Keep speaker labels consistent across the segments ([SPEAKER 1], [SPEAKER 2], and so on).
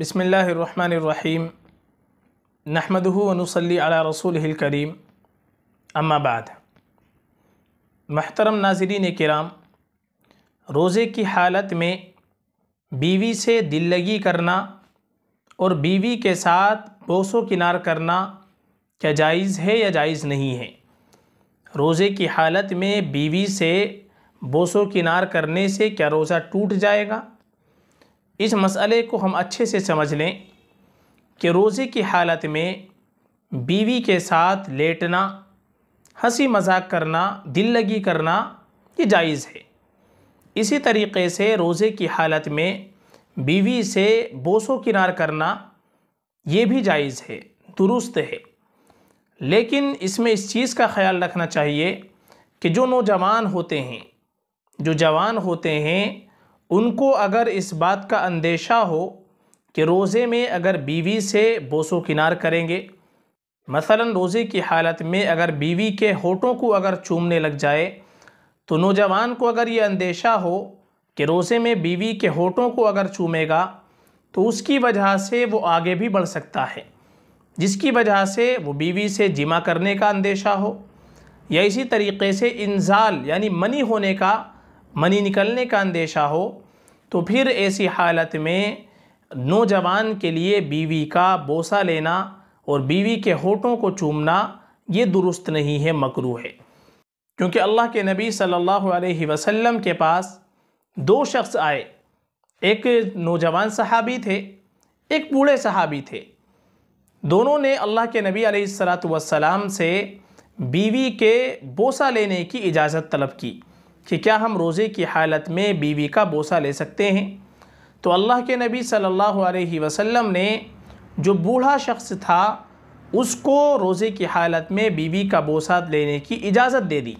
[SPEAKER 1] बसमीम नहमदनसली रसूल करीम अम्माबाद महतरम नाजरीन कराम रोज़े की हालत में बीवी से दिल लगी करना और बीवी के साथ बोसो किनार करना क्या जायज़ है या जायज़ नहीं है रोज़े की हालत में बीवी से बोसो किनार करने से क्या रोज़ा टूट जाएगा इस मसले को हम अच्छे से समझ लें कि रोज़े की हालत में बीवी के साथ लेटना हंसी मजाक करना दिल लगी करना ये जायज़ है इसी तरीके से रोज़े की हालत में बीवी से बोसो किनार करना ये भी जायज़ है दुरुस्त है लेकिन इसमें इस चीज़ का ख्याल रखना चाहिए कि जो नौजवान होते हैं जो जवान होते हैं उनको अगर इस बात का अंदेशा हो कि रोज़े में अगर बीवी से बोसो किनार करेंगे मसलन रोज़े की हालत में अगर बीवी के होठों को अगर चूमने लग जाए तो नौजवान को अगर ये अंदेशा हो कि रोज़े में बीवी के होठों को अगर चूमेगा तो उसकी वजह से वो आगे भी बढ़ सकता है जिसकी वजह से वो बीवी से जिमा करने का अंदेशा हो या इसी तरीके से इंजाल यानी मनी होने का मनी निकलने का अंदेशा हो तो फिर ऐसी हालत में नौजवान के लिए बीवी का बोसा लेना और बीवी के होठों को चूमना ये दुरुस्त नहीं है मकरू है क्योंकि अल्लाह के नबी सल्लल्लाहु अलैहि वसल्लम के पास दो शख्स आए एक नौजवान सहाबी थे एक बूढ़े सहाबी थे दोनों ने अल्लाह के नबी अलैहिस्सलाम से बीवी के बोसा लेने की इजाज़त तलब की कि क्या हम रोज़े की हालत में बीवी का बोसा ले सकते हैं तो अल्लाह के नबी सल्लल्लाहु अलैहि वसल्लम ने जो बूढ़ा शख्स था उसको रोज़े की हालत में बीवी का बोसा लेने की इजाज़त दे दी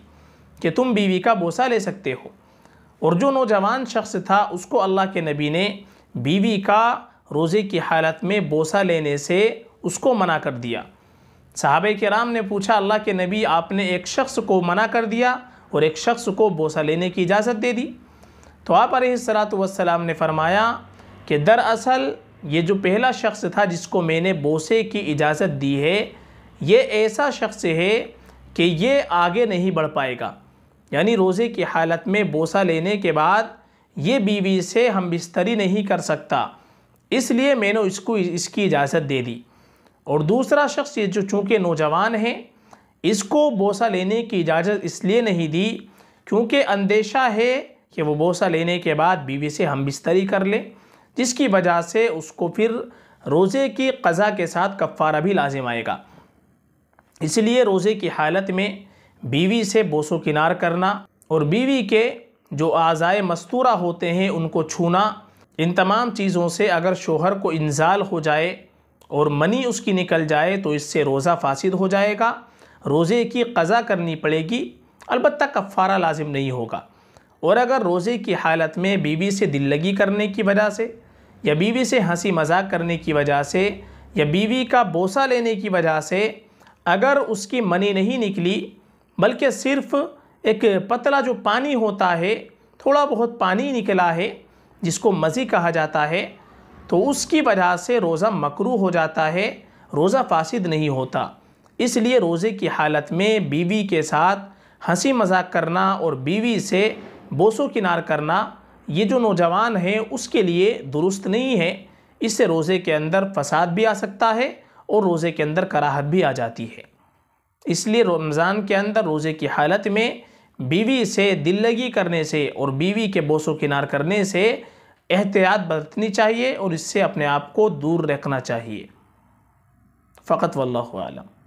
[SPEAKER 1] कि तुम बीवी का बोसा ले सकते हो और जो नौजवान शख्स था उसको अल्लाह के नबी ने बीवी का रोज़े की हालत में बोसा लेने से उसको मना कर दिया साहब कराम ने पूछा अल्लाह के नबी आपने एक शख्स को मना कर दिया और एक शख्स को बोसा लेने की इजाज़त दे दी तो आप सलात वसलाम ने फरमाया कि दरअसल ये जो पहला शख्स था जिसको मैंने बोसे की इजाज़त दी है ये ऐसा शख्स है कि ये आगे नहीं बढ़ पाएगा यानी रोज़े की हालत में बोसा लेने के बाद ये बीवी से हम बिस्तरी नहीं कर सकता इसलिए मैंने इसको इसकी इजाज़त दे दी और दूसरा शख्स ये जो चूँकि नौजवान हैं इसको बोसा लेने की इजाज़त इसलिए नहीं दी क्योंकि अंदेशा है कि वो बोसा लेने के बाद बीवी से हम बिस्तरी कर ले जिसकी वजह से उसको फिर रोज़े की कज़ा के साथ कफ़ारा भी लाजिम आएगा इसलिए रोज़े की हालत में बीवी से बोसो किनार करना और बीवी के जो आज़ाए मस्तूरा होते हैं उनको छूना इन तमाम चीज़ों से अगर शोहर को इंजाल हो जाए और मनी उसकी निकल जाए तो इससे रोज़ा फासिद हो जाएगा रोज़े की कज़ा करनी पड़ेगी अलबत् कफ़ारा लाजिम नहीं होगा और अगर रोज़े की हालत में बीवी से दिल लगी करने की वजह से या बीवी से हंसी मजाक करने की वजह से या बीवी का बोसा लेने की वजह से अगर उसकी मनी नहीं निकली बल्कि सिर्फ़ एक पतला जो पानी होता है थोड़ा बहुत पानी निकला है जिसको मज़ी कहा जाता है तो उसकी वजह से रोज़ा मकरू हो जाता है रोज़ा फासिद नहीं होता इसलिए रोज़े की हालत में बीवी के साथ हंसी मजाक करना और बीवी से बोसो किनार करना ये जो नौजवान है उसके लिए दुरुस्त नहीं है इससे रोज़े के अंदर फसाद भी आ सकता है और रोज़े के अंदर कराहत भी आ जाती है इसलिए रमज़ान के अंदर रोज़े की हालत में बीवी से दिल लगी करने से और बीवी के बोसो किनार करने से एहतियात बरतनी चाहिए और इससे अपने आप को दूर रखना चाहिए फ़कत वल्लम